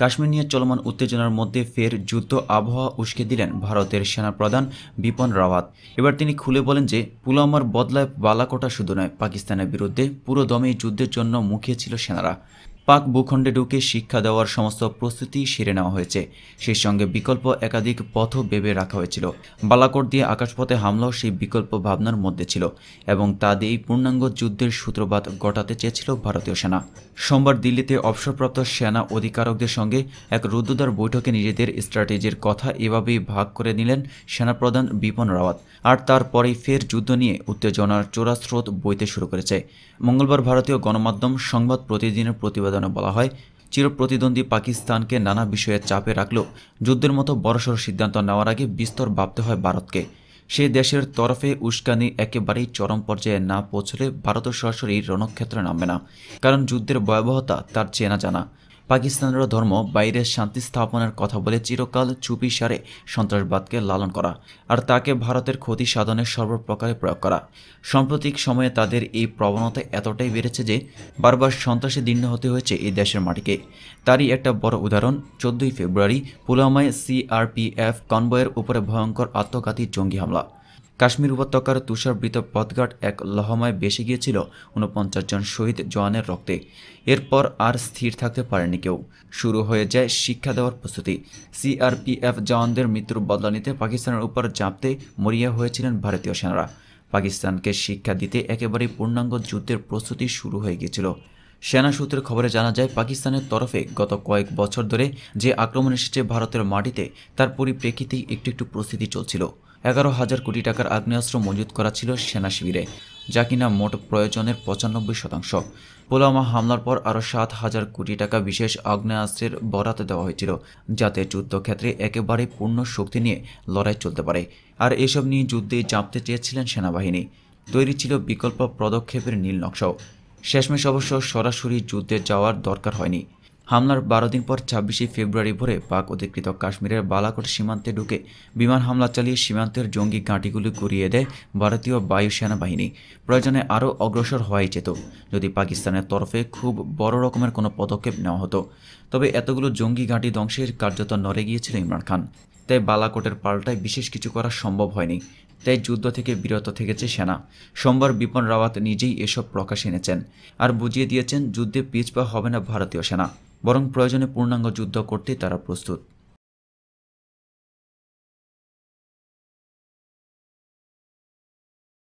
কাশ্মীর নিয়ে চলমান উত্তেজনার মধ্যে ফের যুদ্ধ আবহাওয়া উস্কে দিলেন ভারতের সেনাপ্রধান বিপন রাওয়াত এবার তিনি খুলে বলেন যে পুলওয়ামার বদলায় বালাকোটা শুধু নয় পাকিস্তানের বিরুদ্ধে পুরো দমে যুদ্ধের জন্য মুখিয়ে ছিল সেনারা পাক ভূখণ্ডে ঢুকে শিক্ষা দেওয়ার সমস্ত প্রস্তুতি সেরে নেওয়া হয়েছে সেই সঙ্গে বিকল্প একাধিক পথ ভেবে রাখা হয়েছিল বালাকোট দিয়ে আকাশপথে হামলাও সেই বিকল্প ভাবনার মধ্যে ছিল এবং তা দিয়েই পূর্ণাঙ্গ যুদ্ধের সূত্রপাত ঘটাতে চেয়েছিল ভারতীয় সেনা সোমবার দিল্লিতে অবসরপ্রাপ্ত সেনা অধিকারকদের সঙ্গে এক রুদ্রদার বৈঠকে নিজেদের স্ট্র্যাটেজির কথা এভাবেই ভাগ করে নিলেন সেনাপ্রধান বিপন রাওয়াত আর তারপরেই ফের যুদ্ধ নিয়ে উত্তেজনার চোরাস্রোত বইতে শুরু করেছে মঙ্গলবার ভারতীয় গণমাধ্যম সংবাদ প্রতিদিনের প্রতিবেদন প্রতিবেদনে বলা হয় চিরপ্রতিদ্বন্দ্বী পাকিস্তানকে নানা বিষয়ে চাপে রাখলেও যুদ্ধের মতো বড়সড় সিদ্ধান্ত নেওয়ার আগে বিস্তর ভাবতে হয় ভারতকে সে দেশের তরফে উস্কানি একেবারেই চরম পর্যায়ে না পৌঁছলে ভারত সরাসরি রণক্ষেত্রে নামবে না কারণ যুদ্ধের ভয়াবহতা তার চেনা জানা পাকিস্তানের ধর্ম বাইরে শান্তি স্থাপনের কথা বলে চিরকাল চুপি সারে সন্ত্রাসবাদকে লালন করা আর তাকে ভারতের ক্ষতি সাধনের সর্বপ্রকারে প্রয়োগ করা সাম্প্রতিক সময়ে তাদের এই প্রবণতা এতটাই বেড়েছে যে বারবার সন্ত্রাসে দীর্ণ হতে হয়েছে এই দেশের মাটিকে তারই একটা বড় উদাহরণ চোদ্দই ফেব্রুয়ারি পুলওয়ামায় সিআরপিএফ কনবয়ের উপরে ভয়ঙ্কর আত্মঘাতী জঙ্গি হামলা কাশ্মীর উপত্যকার তুষারবৃত পথঘাট এক লহমায় বেসে গিয়েছিল উনপঞ্চাশ জন শহীদ জওয়ানের রক্তে এরপর আর স্থির থাকতে পারেনি কেউ শুরু হয়ে যায় শিক্ষা দেওয়ার প্রস্তুতি সিআরপিএফ জওয়ানদের মৃত্যুর বদলা নিতে পাকিস্তানের উপর জাঁপতে মরিয়া হয়েছিলেন ভারতীয় সেনারা পাকিস্তানকে শিক্ষা দিতে একেবারেই পূর্ণাঙ্গ যুদ্ধের প্রস্তুতি শুরু হয়ে গিয়েছিল সেনা সূত্রে খবরে জানা যায় পাকিস্তানের তরফে গত কয়েক বছর ধরে যে আক্রমণ এসেছে ভারতের মাটিতে তার পরিপ্রেক্ষিতেই একটু একটু প্রস্তুতি চলছিল এগারো হাজার কোটি টাকার আগ্নেয়াস্ত্র মজুত করা ছিল সেনা শিবিরে যা কিনা মোট প্রয়োজনের পঁচানব্বই শতাংশ পুলওয়ামা হামলার পর আরও সাত হাজার কোটি টাকা বিশেষ আগ্নেয়াস্ত্রের বরাত দেওয়া হয়েছিল যাতে যুদ্ধক্ষেত্রে একেবারে পূর্ণ শক্তি নিয়ে লড়াই চলতে পারে আর এসব নিয়ে যুদ্ধে জাঁপতে চেয়েছিলেন সেনাবাহিনী তৈরি ছিল বিকল্প পদক্ষেপের নীল নকশাও শেষমেশ অবশ্য সরাসরি যুদ্ধে যাওয়ার দরকার হয়নি হামলার বারো দিন পর ছাব্বিশে ফেব্রুয়ারি ভরে পাক অধিকৃত কাশ্মীরের বালাকোট সীমান্তে ঢুকে বিমান হামলা চালিয়ে সীমান্তের জঙ্গি ঘাঁটিগুলি ঘুরিয়ে দেয় ভারতীয় বায়ুসেনা বাহিনী প্রয়োজনে আরও অগ্রসর হওয়াই যেত যদি পাকিস্তানের তরফে খুব বড় রকমের কোনো পদক্ষেপ নেওয়া হতো তবে এতগুলো জঙ্গি ঘাঁটি ধ্বংসের কার্যত নড়ে গিয়েছিল ইমরান খান তাই বালাকোটের পাল্টায় বিশেষ কিছু করা সম্ভব হয়নি তাই যুদ্ধ থেকে বিরত থেকেছে সেনা সোমবার বিপন রাওয়াত নিজেই এসব প্রকাশ এনেছেন আর বুঝিয়ে দিয়েছেন যুদ্ধে পিছপা হবে না ভারতীয় সেনা বরং প্রয়োজনে পূর্ণাঙ্গ যুদ্ধ করতে তারা প্রস্তুত